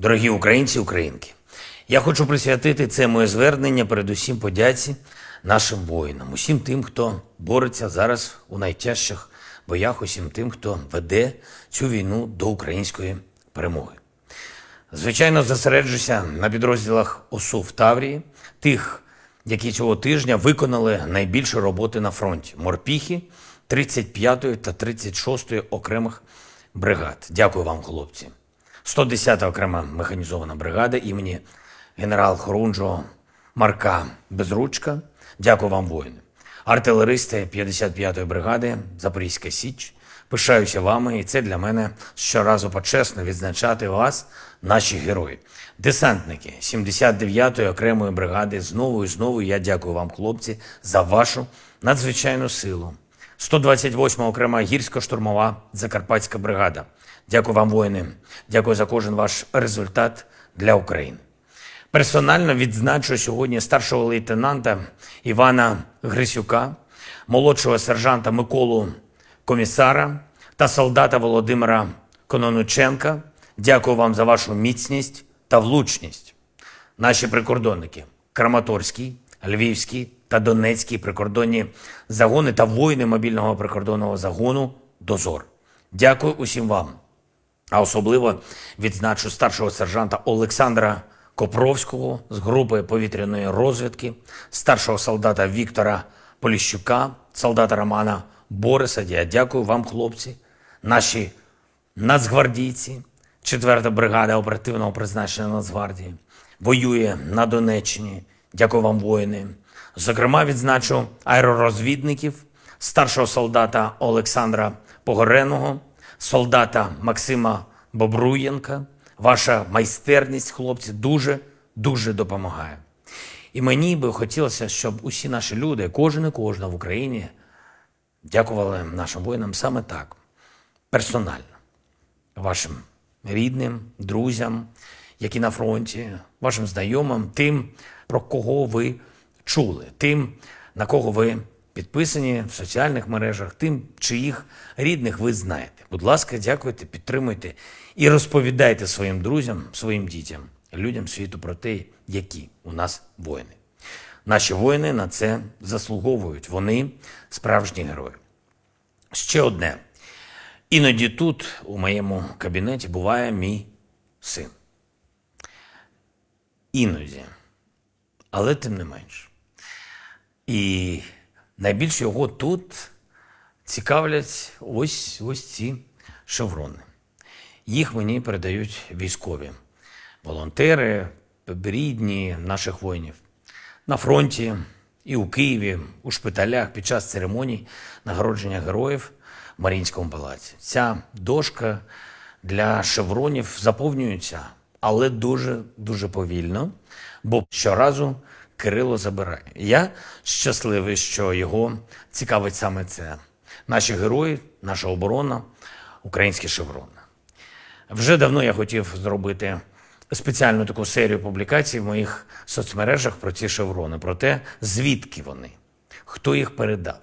Дорогі українці українки, я хочу присвятити це моє звернення передусім подяці нашим воїнам, усім тим, хто бореться зараз у найтяжчих боях, усім тим, хто веде цю війну до української перемоги. Звичайно, зосереджуся на підрозділах ОСУ в Таврії, тих, які цього тижня виконали найбільше роботи на фронті морпіхи 35 ї та 36 ї окремих бригад. Дякую вам, хлопці. 110-та окрема механізована бригада імені генерал Хорунжо Марка Безручка. Дякую вам, воїни. Артилеристи 55-ї бригади Запорізька Січ. Пишаюся вами, і це для мене щоразу почесно відзначати вас, наші герої. Десантники 79-ї окремої бригади. Знову і знову я дякую вам, хлопці, за вашу надзвичайну силу. 128-ма окрема гірсько-штурмова Закарпатська бригада. Дякую вам, воїни. Дякую за кожен ваш результат для України. Персонально відзначу сьогодні старшого лейтенанта Івана Грисюка, молодшого сержанта Миколу Комісара та солдата Володимира Кононученка. Дякую вам за вашу міцність та влучність. Наші прикордонники Краматорський, Львівський, та Донецькі прикордонні загони та воїни мобільного прикордонного загону Дозор. Дякую усім вам. А особливо відзначу старшого сержанта Олександра Копровського з групи повітряної розвідки, старшого солдата Віктора Поліщука, солдата Романа Бориса. Я дякую вам, хлопці, наші нацгвардійці, 4 бригада оперативного призначення Нацгвардії, воює на Донеччині. Дякую вам, воїни. Зокрема, відзначу аеророзвідників, старшого солдата Олександра Погореного, солдата Максима Бобруєнка. Ваша майстерність, хлопці, дуже дуже допомагає. І мені би хотілося, щоб усі наші люди, кожен і кожна в Україні, дякували нашим воїнам саме так персонально, вашим рідним, друзям які на фронті, вашим знайомим, тим, про кого ви чули, тим, на кого ви підписані в соціальних мережах, тим, чиїх рідних ви знаєте. Будь ласка, дякуйте, підтримуйте і розповідайте своїм друзям, своїм дітям, людям світу про те, які у нас воїни. Наші воїни на це заслуговують. Вони справжні герої. Ще одне. Іноді тут, у моєму кабінеті, буває мій син іноді, але тим не менш. І найбільше його тут цікавлять ось ось ці шеврони. Їх мені передають військові, волонтери, рідні наших воїнів на фронті і у Києві, у шпиталях під час церемоній нагородження героїв в Марінському палаці. Ця дошка для шевронів заповнюється але дуже-дуже повільно. Бо щоразу Кирило забирає. Я щасливий, що його цікавить саме це. Наші герої, наша оборона, українські шеврони. Вже давно я хотів зробити спеціальну таку серію публікацій в моїх соцмережах про ці шеврони, про те, звідки вони, хто їх передав,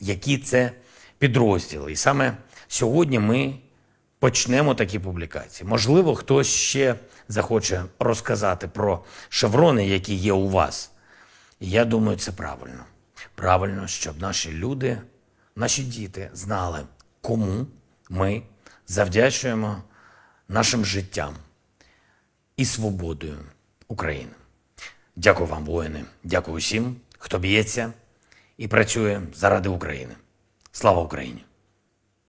які це підрозділи. І саме сьогодні ми почнемо такі публікації. Можливо, хтось ще захоче розказати про шеврони, які є у вас. І я думаю, це правильно. Правильно, щоб наші люди, наші діти знали, кому ми завдячуємо нашим життям і свободою України. Дякую вам, воїни. Дякую усім, хто б'ється і працює заради України. Слава Україні!